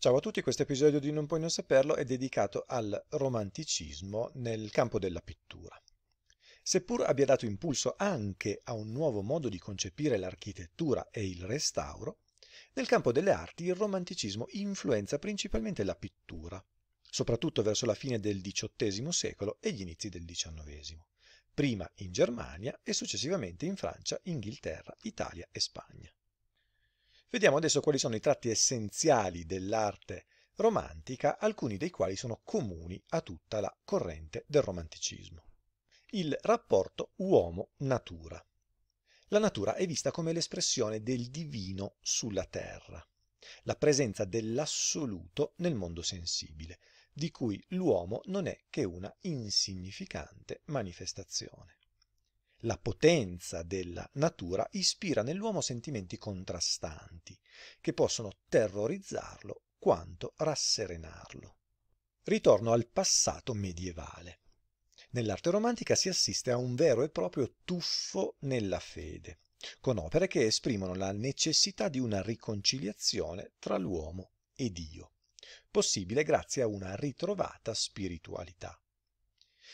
Ciao a tutti, questo episodio di Non puoi non saperlo è dedicato al romanticismo nel campo della pittura. Seppur abbia dato impulso anche a un nuovo modo di concepire l'architettura e il restauro, nel campo delle arti il romanticismo influenza principalmente la pittura, soprattutto verso la fine del XVIII secolo e gli inizi del XIX, prima in Germania e successivamente in Francia, Inghilterra, Italia e Spagna. Vediamo adesso quali sono i tratti essenziali dell'arte romantica, alcuni dei quali sono comuni a tutta la corrente del romanticismo. Il rapporto uomo-natura. La natura è vista come l'espressione del divino sulla terra, la presenza dell'assoluto nel mondo sensibile, di cui l'uomo non è che una insignificante manifestazione. La potenza della natura ispira nell'uomo sentimenti contrastanti, che possono terrorizzarlo quanto rasserenarlo. Ritorno al passato medievale. Nell'arte romantica si assiste a un vero e proprio tuffo nella fede, con opere che esprimono la necessità di una riconciliazione tra l'uomo e Dio, possibile grazie a una ritrovata spiritualità.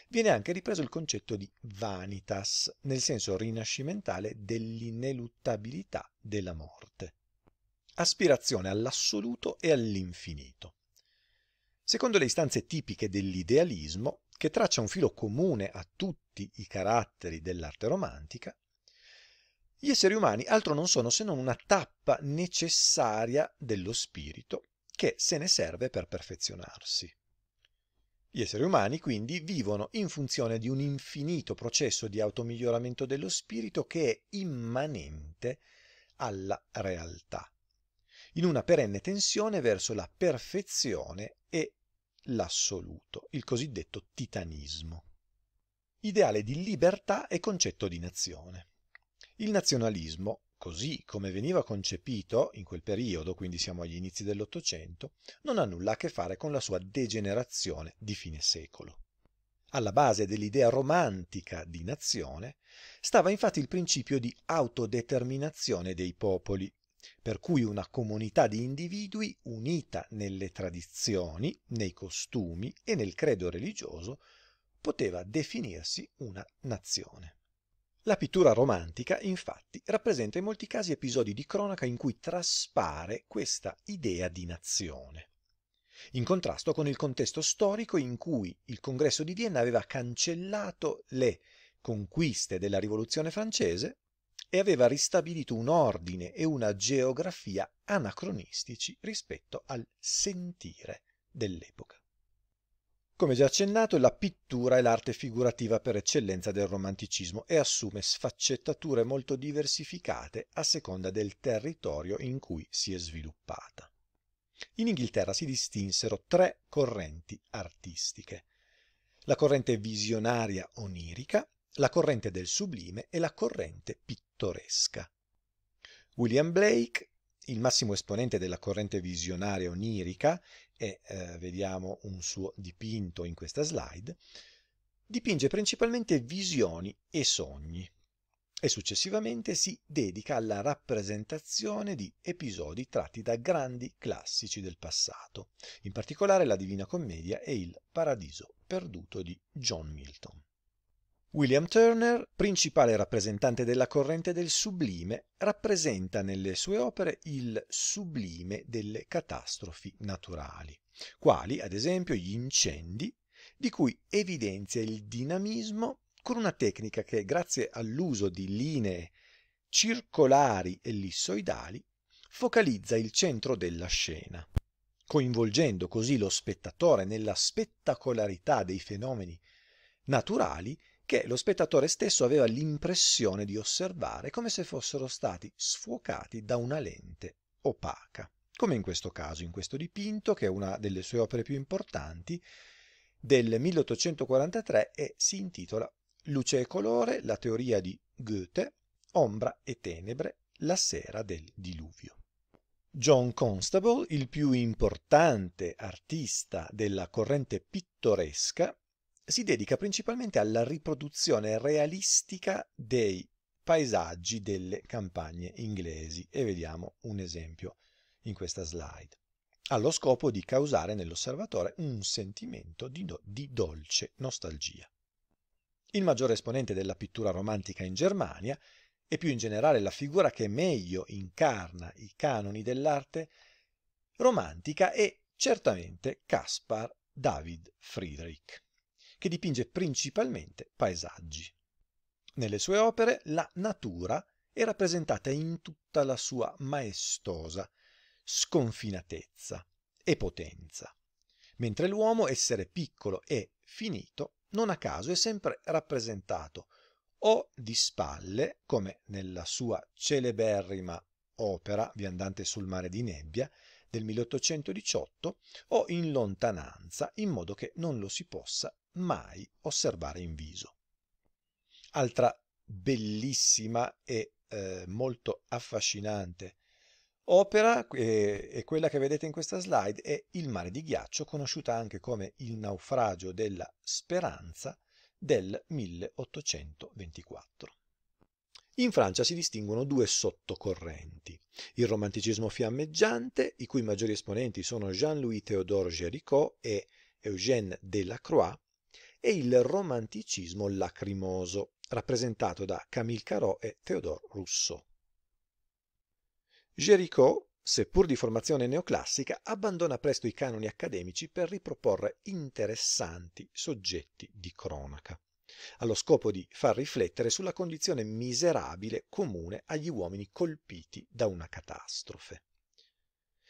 Viene anche ripreso il concetto di vanitas, nel senso rinascimentale dell'ineluttabilità della morte. Aspirazione all'assoluto e all'infinito. Secondo le istanze tipiche dell'idealismo, che traccia un filo comune a tutti i caratteri dell'arte romantica, gli esseri umani altro non sono se non una tappa necessaria dello spirito che se ne serve per perfezionarsi. Gli esseri umani quindi vivono in funzione di un infinito processo di automiglioramento dello spirito che è immanente alla realtà, in una perenne tensione verso la perfezione e l'assoluto, il cosiddetto titanismo. Ideale di libertà e concetto di nazione. Il nazionalismo così come veniva concepito in quel periodo, quindi siamo agli inizi dell'Ottocento, non ha nulla a che fare con la sua degenerazione di fine secolo. Alla base dell'idea romantica di nazione stava infatti il principio di autodeterminazione dei popoli, per cui una comunità di individui unita nelle tradizioni, nei costumi e nel credo religioso poteva definirsi una nazione. La pittura romantica, infatti, rappresenta in molti casi episodi di cronaca in cui traspare questa idea di nazione, in contrasto con il contesto storico in cui il congresso di Vienna aveva cancellato le conquiste della rivoluzione francese e aveva ristabilito un ordine e una geografia anacronistici rispetto al sentire dell'epoca. Come già accennato, la pittura è l'arte figurativa per eccellenza del romanticismo e assume sfaccettature molto diversificate a seconda del territorio in cui si è sviluppata. In Inghilterra si distinsero tre correnti artistiche. La corrente visionaria onirica, la corrente del sublime e la corrente pittoresca. William Blake il massimo esponente della corrente visionaria onirica e eh, vediamo un suo dipinto in questa slide, dipinge principalmente visioni e sogni e successivamente si dedica alla rappresentazione di episodi tratti da grandi classici del passato, in particolare la Divina Commedia e il Paradiso perduto di John Milton. William Turner, principale rappresentante della corrente del sublime, rappresenta nelle sue opere il sublime delle catastrofi naturali, quali ad esempio gli incendi, di cui evidenzia il dinamismo con una tecnica che grazie all'uso di linee circolari ellissoidali focalizza il centro della scena, coinvolgendo così lo spettatore nella spettacolarità dei fenomeni naturali che lo spettatore stesso aveva l'impressione di osservare come se fossero stati sfocati da una lente opaca, come in questo caso, in questo dipinto, che è una delle sue opere più importanti, del 1843 e si intitola Luce e colore, la teoria di Goethe, ombra e tenebre, la sera del diluvio. John Constable, il più importante artista della corrente pittoresca, si dedica principalmente alla riproduzione realistica dei paesaggi delle campagne inglesi e vediamo un esempio in questa slide, allo scopo di causare nell'osservatore un sentimento di, do- di dolce nostalgia. Il maggiore esponente della pittura romantica in Germania e più in generale la figura che meglio incarna i canoni dell'arte romantica è certamente Caspar David Friedrich che dipinge principalmente paesaggi. Nelle sue opere la natura è rappresentata in tutta la sua maestosa sconfinatezza e potenza, mentre l'uomo, essere piccolo e finito, non a caso è sempre rappresentato o di spalle, come nella sua celeberrima opera Viandante sul mare di nebbia, del 1818 o in lontananza in modo che non lo si possa mai osservare in viso. Altra bellissima e eh, molto affascinante opera eh, è quella che vedete in questa slide è Il mare di ghiaccio, conosciuta anche come Il naufragio della speranza del 1824. In Francia si distinguono due sottocorrenti, il romanticismo fiammeggiante, i cui maggiori esponenti sono Jean-Louis Théodore Géricault e Eugène Delacroix, e il romanticismo lacrimoso, rappresentato da Camille Carot e Théodore Rousseau. Géricault, seppur di formazione neoclassica, abbandona presto i canoni accademici per riproporre interessanti soggetti di cronaca allo scopo di far riflettere sulla condizione miserabile comune agli uomini colpiti da una catastrofe.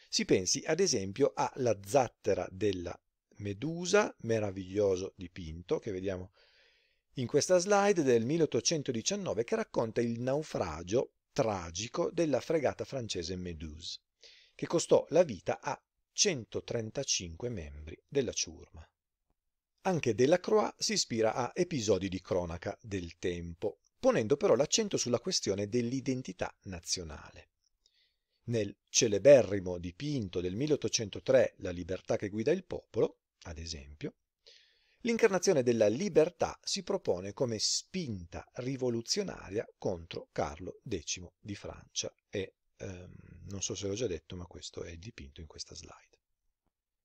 Si pensi ad esempio alla zattera della Medusa, meraviglioso dipinto che vediamo in questa slide del 1819 che racconta il naufragio tragico della fregata francese Meduse, che costò la vita a 135 membri della ciurma. Anche Della Croix si ispira a episodi di cronaca del tempo, ponendo però l'accento sulla questione dell'identità nazionale. Nel celeberrimo dipinto del 1803 La libertà che guida il popolo, ad esempio, l'incarnazione della libertà si propone come spinta rivoluzionaria contro Carlo X di Francia e ehm, non so se l'ho già detto, ma questo è il dipinto in questa slide.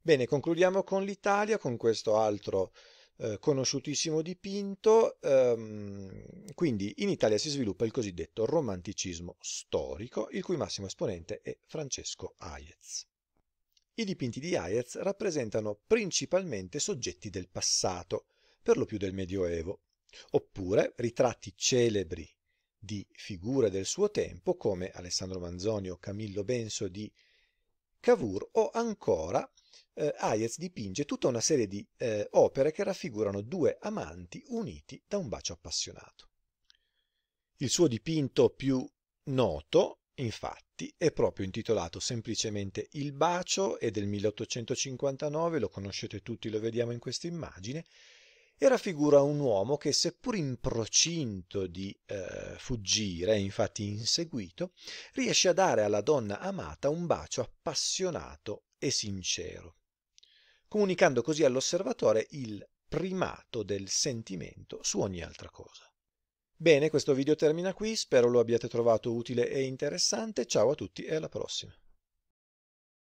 Bene, concludiamo con l'Italia, con questo altro eh, conosciutissimo dipinto. Ehm, quindi in Italia si sviluppa il cosiddetto romanticismo storico, il cui massimo esponente è Francesco Hayez. I dipinti di Hayez rappresentano principalmente soggetti del passato, per lo più del Medioevo, oppure ritratti celebri di figure del suo tempo come Alessandro Manzoni o Camillo Benso di Cavour o ancora eh, Hayez dipinge tutta una serie di eh, opere che raffigurano due amanti uniti da un bacio appassionato. Il suo dipinto più noto, infatti, è proprio intitolato semplicemente Il bacio è del 1859, lo conoscete tutti, lo vediamo in questa immagine, e raffigura un uomo che seppur in procinto di eh, fuggire, infatti inseguito, riesce a dare alla donna amata un bacio appassionato e sincero comunicando così all'osservatore il primato del sentimento su ogni altra cosa. Bene, questo video termina qui, spero lo abbiate trovato utile e interessante, ciao a tutti e alla prossima.